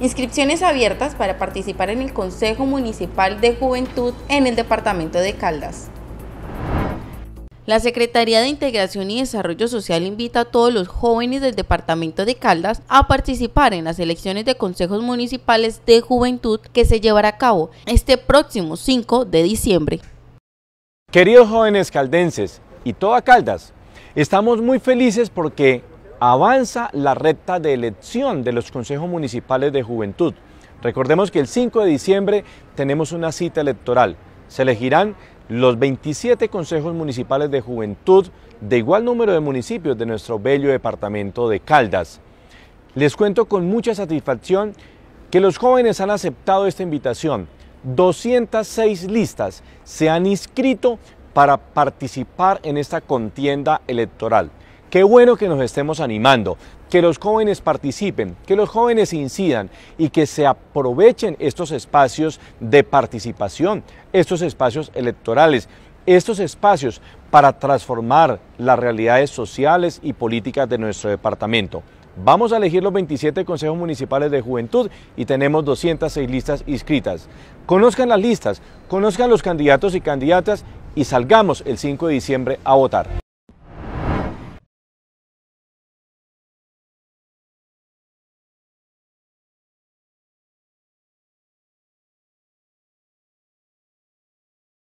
Inscripciones abiertas para participar en el Consejo Municipal de Juventud en el Departamento de Caldas. La Secretaría de Integración y Desarrollo Social invita a todos los jóvenes del Departamento de Caldas a participar en las elecciones de consejos municipales de juventud que se llevará a cabo este próximo 5 de diciembre. Queridos jóvenes caldenses y toda Caldas, estamos muy felices porque avanza la recta de elección de los consejos municipales de juventud. Recordemos que el 5 de diciembre tenemos una cita electoral. Se elegirán los 27 consejos municipales de juventud de igual número de municipios de nuestro bello departamento de Caldas. Les cuento con mucha satisfacción que los jóvenes han aceptado esta invitación. 206 listas se han inscrito para participar en esta contienda electoral. Qué bueno que nos estemos animando, que los jóvenes participen, que los jóvenes incidan y que se aprovechen estos espacios de participación, estos espacios electorales, estos espacios para transformar las realidades sociales y políticas de nuestro departamento. Vamos a elegir los 27 consejos municipales de juventud y tenemos 206 listas inscritas. Conozcan las listas, conozcan los candidatos y candidatas y salgamos el 5 de diciembre a votar.